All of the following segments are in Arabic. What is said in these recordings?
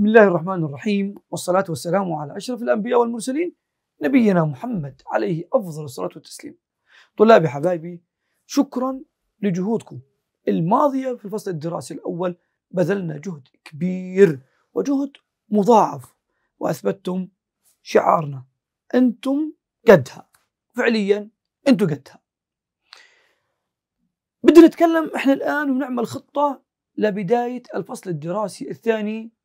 بسم الله الرحمن الرحيم والصلاة والسلام على أشرف الأنبياء والمرسلين نبينا محمد عليه أفضل الصلاة والتسليم طلابي حبايبي شكرا لجهودكم الماضية في الفصل الدراسي الأول بذلنا جهد كبير وجهد مضاعف وأثبتتم شعارنا أنتم قدها فعليا أنتم قدها بدنا نتكلم احنا الآن ونعمل خطة لبداية الفصل الدراسي الثاني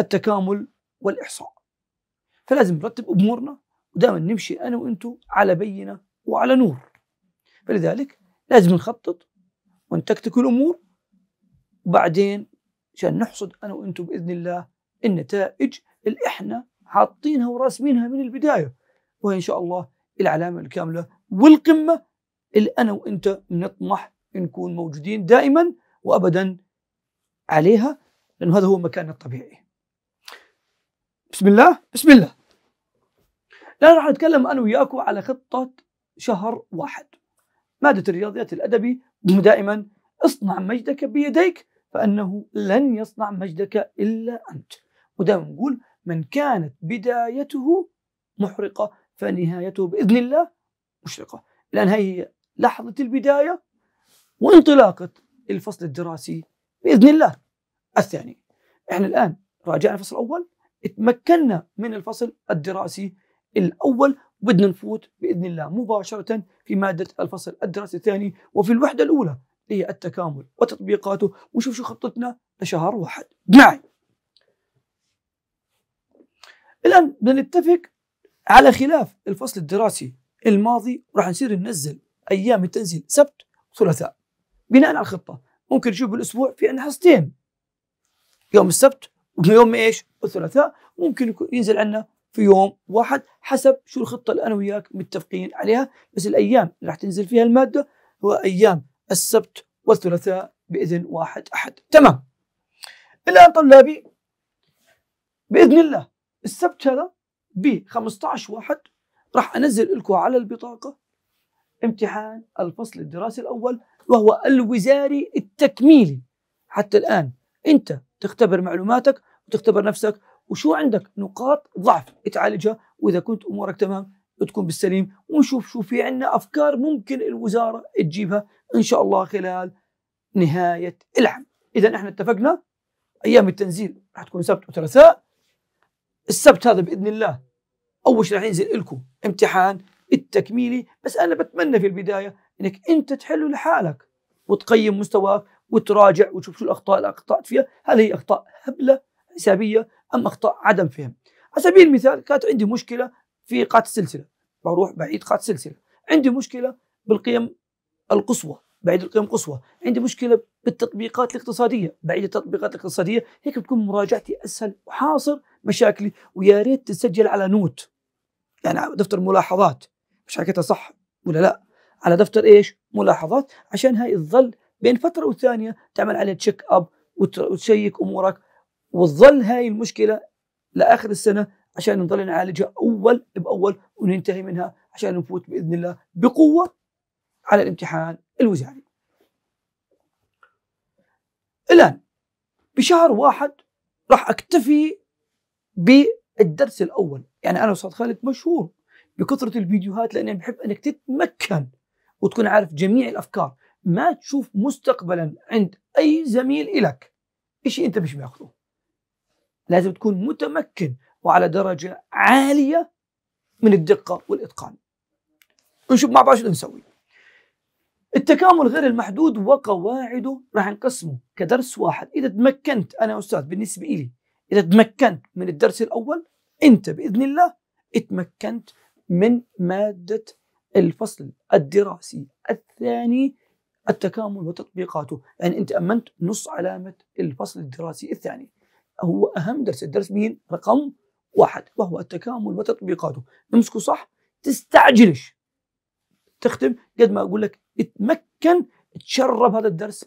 التكامل والاحصاء فلازم نرتب امورنا ودائما نمشي انا وأنتو على بينه وعلى نور فلذلك لازم نخطط ونتكتك الامور وبعدين عشان نحصد انا وأنتو باذن الله النتائج اللي احنا حاطينها وراسمينها من البدايه وهي ان شاء الله العلامه الكامله والقمه اللي انا وانت نطمح نكون موجودين دائما وابدا عليها لانه هذا هو مكاننا الطبيعي بسم الله بسم الله الآن راح نتكلم أنا وياكم على خطة شهر واحد مادة الرياضيات الأدبي دائما اصنع مجدك بيديك فإنه لن يصنع مجدك إلا أنت ودائما نقول من كانت بدايته محرقة فنهايته بإذن الله مشرقة لأن هي لحظة البداية وانطلاقة الفصل الدراسي بإذن الله الثاني احنا الآن راجعنا الفصل الأول تمكنا من الفصل الدراسي الأول بدنا نفوت بإذن الله مباشرة في مادة الفصل الدراسي الثاني وفي الوحدة الأولى هي التكامل وتطبيقاته وشوف شو خطتنا لشهر واحد معي نعم. الآن بدنا نتفق على خلاف الفصل الدراسي الماضي راح نصير ننزل أيام التنزيل سبت وثلاثاء بناء على الخطة ممكن نشوف بالأسبوع في عندنا حصتين يوم السبت ويوم ايش؟ الثلاثاء ممكن ينزل عنا في يوم واحد حسب شو الخطه اللي انا وياك متفقين عليها بس الايام اللي راح تنزل فيها الماده هو ايام السبت والثلاثاء باذن واحد احد تمام الان طلابي باذن الله السبت هذا ب 15 واحد راح انزل لكم على البطاقه امتحان الفصل الدراسي الاول وهو الوزاري التكميلي حتى الان انت تختبر معلوماتك تختبر نفسك وشو عندك نقاط ضعف تعالجها واذا كنت امورك تمام تكون بالسليم ونشوف شو في عندنا افكار ممكن الوزاره تجيبها ان شاء الله خلال نهايه العام اذا احنا اتفقنا ايام التنزيل راح تكون سبت وثلاثاء السبت هذا باذن الله اول شيء راح ينزل لكم امتحان التكميلي بس انا بتمنى في البدايه انك انت تحله لحالك وتقيم مستواك وتراجع وتشوف شو الاخطاء اللي اخطات فيها هل هي اخطاء هبله حسابيه ام اخطاء عدم فهم على سبيل المثال كانت عندي مشكله في قات السلسله بروح بعيد قات السلسلة عندي مشكله بالقيم القصوى بعيد القيم القصوى عندي مشكله بالتطبيقات الاقتصاديه بعيد التطبيقات الاقتصاديه هيك بتكون مراجعتي اسهل وحاصر مشاكلي ويا ريت تسجل على نوت يعني دفتر ملاحظات مش حكيتها صح ولا لا على دفتر ايش ملاحظات عشان هاي تظل بين فتره والثانيه تعمل عليه تشيك اب وتشيك امورك وتظل هاي المشكله لاخر السنه عشان نضل نعالجها اول باول وننتهي منها عشان نفوت باذن الله بقوه على الامتحان الوزاري. الان بشهر واحد راح اكتفي بالدرس الاول، يعني انا استاذ خالد مشهور بكثره الفيديوهات لاني بحب انك تتمكن وتكون عارف جميع الافكار، ما تشوف مستقبلا عند اي زميل الك شيء انت مش بياخذه. لازم تكون متمكن وعلى درجة عالية من الدقة والإتقان نشوف مع بعض شو نسوي التكامل غير المحدود وقواعده راح نقسمه كدرس واحد إذا تمكنت أنا أستاذ بالنسبة إلي إذا تمكنت من الدرس الأول أنت بإذن الله اتمكنت من مادة الفصل الدراسي الثاني التكامل وتطبيقاته يعني أنت أمنت نص علامة الفصل الدراسي الثاني هو اهم درس الدرس مين رقم واحد وهو التكامل وتطبيقاته امسكه صح تستعجلش تختم قد ما اقول لك اتمكن تشرب هذا الدرس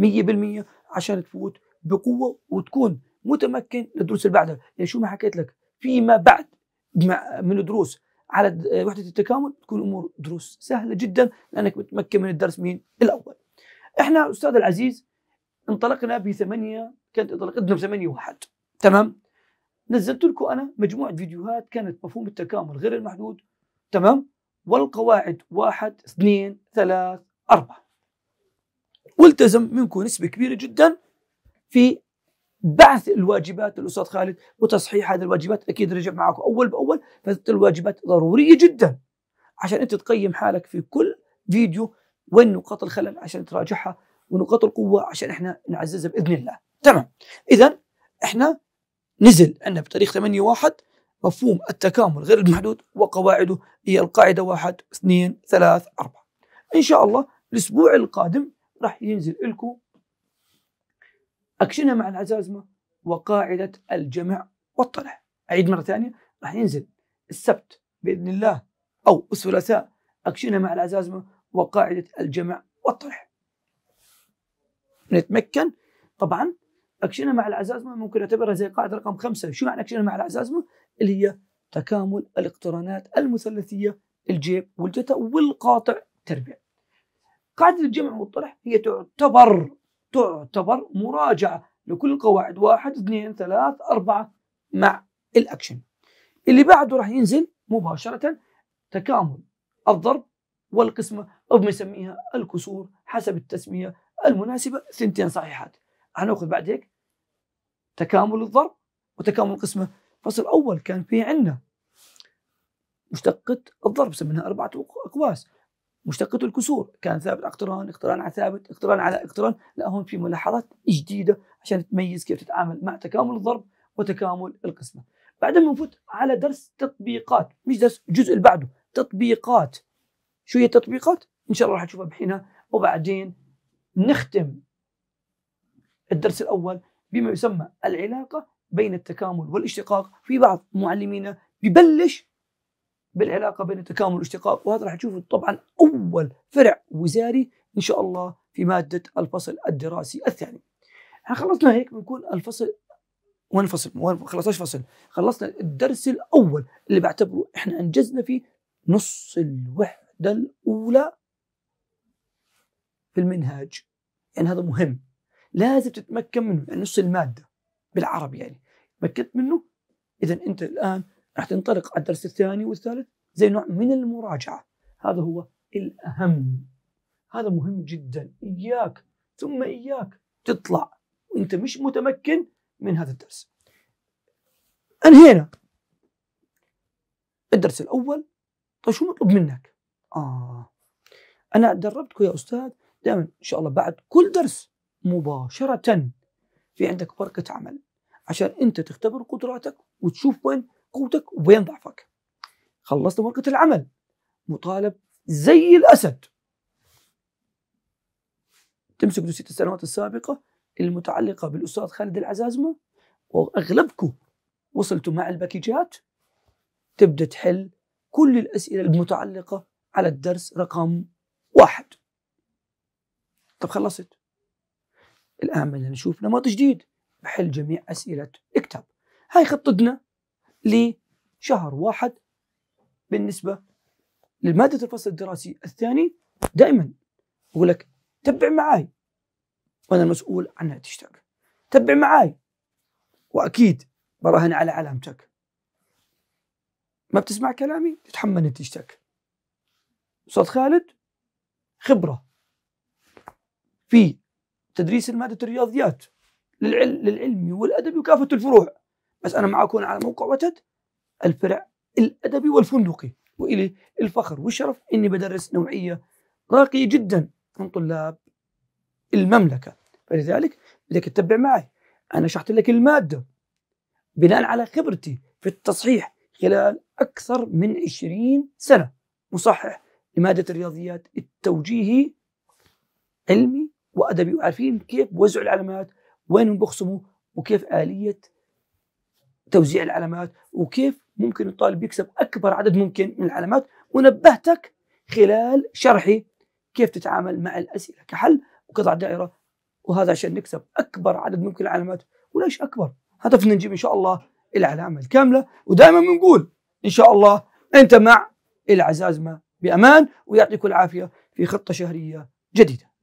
100% عشان تفوت بقوه وتكون متمكن للدروس اللي بعدها يعني شو ما حكيت لك فيما بعد من الدروس على وحده التكامل تكون امور دروس سهله جدا لانك متمكن من الدرس مين الاول احنا استاذ العزيز انطلقنا بثمانيه كانت انطلقت ب واحد تمام نزلت لكم انا مجموعه فيديوهات كانت مفهوم التكامل غير المحدود تمام والقواعد واحد اثنين ثلاث اربعه والتزم منكم نسبه كبيره جدا في بعث الواجبات للاستاذ خالد وتصحيح هذه الواجبات اكيد رجع معكم اول باول فهذه الواجبات ضروريه جدا عشان انت تقيم حالك في كل فيديو وين نقاط الخلل عشان تراجعها ونقاط القوه عشان احنا نعززها باذن الله تمام اذا احنا نزل عندنا بتاريخ 8 1 مفهوم التكامل غير المحدود وقواعده هي القاعده 1 2 3 4 ان شاء الله الاسبوع القادم راح ينزل لكم اكشنها مع العزازمه وقاعده الجمع والطلع اعيد مره ثانيه راح ينزل السبت باذن الله او الثلاثاء اكشنها مع العزازمه وقاعده الجمع والطرح نتمكن طبعا اكشنها مع العزازمه ممكن اعتبرها زي قاعده رقم خمسه، شو معنى اكشنها مع العزازمه؟ اللي هي تكامل الاقترانات المثلثيه الجيب والجتا والقاطع تربيع. قاعده الجمع والطرح هي تعتبر تعتبر مراجعه لكل القواعد واحد اثنين ثلاث اربعه مع الاكشن. اللي بعده راح ينزل مباشره تكامل الضرب والقسمه او بنسميها الكسور حسب التسميه المناسبه ثنتين صحيحات. هناخذ بعد هيك تكامل الضرب وتكامل القسمه الفصل الاول كان في عندنا مشتقة الضرب سميناها أربعة أقواس مشتقة الكسور كان ثابت اقتران اقتران على ثابت اقتران على اقتران لا هون في ملاحظات جديدة عشان تميز كيف تتعامل مع تكامل الضرب وتكامل القسمة بعدين بنفوت على درس تطبيقات مش درس الجزء اللي بعده تطبيقات شو هي التطبيقات؟ إن شاء الله راح تشوفها بحينها وبعدين نختم الدرس الأول بما يسمى العلاقه بين التكامل والاشتقاق في بعض معلمينا ببلش بالعلاقه بين التكامل والاشتقاق وهذا راح تشوفه طبعا اول فرع وزاري ان شاء الله في ماده الفصل الدراسي الثاني. احنا خلصنا هيك بنكون الفصل ونفصل ما خلصناش فصل خلصنا الدرس الاول اللي بعتبره احنا انجزنا فيه نص الوحده الاولى في المنهاج يعني هذا مهم لازم تتمكن منه يعني نص الماده بالعربي يعني تمكنت منه اذا انت الان راح تنطلق على الدرس الثاني والثالث زي نوع من المراجعه هذا هو الاهم هذا مهم جدا اياك ثم اياك تطلع وانت مش متمكن من هذا الدرس انهينا الدرس الاول طيب شو مطلوب منك اه انا دربتكم يا استاذ دائما ان شاء الله بعد كل درس مباشره في عندك بركه عمل عشان انت تختبر قدراتك وتشوف وين قوتك وين ضعفك خلصت بركه العمل مطالب زي الاسد تمسك دوسية السنوات السابقه المتعلقه بالاستاذ خالد العزازمه واغلبكم وصلتوا مع الباكيجات تبدا تحل كل الاسئله المتعلقه على الدرس رقم واحد طب خلصت الآن بدنا نشوف نمط جديد بحل جميع أسئلة اكتب هاي خطتنا لشهر واحد بالنسبة لمادة الفصل الدراسي الثاني دائما أقول لك تبع معاي وأنا المسؤول عن نتيجتك تبع معاي وأكيد براهن على علامتك ما بتسمع كلامي تتحمل نتيجتك أستاذ خالد خبرة في تدريس المادة الرياضيات للعلم للعلمي والادبي وكافه الفروع بس انا معكم على موقع وتد الفرع الادبي والفندقي والي الفخر والشرف اني بدرس نوعيه راقيه جدا من طلاب المملكه فلذلك بدك تتبع معي انا شرحت لك الماده بناء على خبرتي في التصحيح خلال اكثر من 20 سنه مصحح لماده الرياضيات التوجيهي علمي وادبي وعارفين كيف بوزعوا العلامات وين بخصموا وكيف اليه توزيع العلامات وكيف ممكن الطالب يكسب اكبر عدد ممكن من العلامات ونبهتك خلال شرحي كيف تتعامل مع الاسئله كحل وقطع دائره وهذا عشان نكسب اكبر عدد ممكن العلامات وليش اكبر؟ هدفنا نجيب ان شاء الله العلامه الكامله ودائما بنقول ان شاء الله انت مع العزازمه بامان ويعطيكم العافيه في خطه شهريه جديده.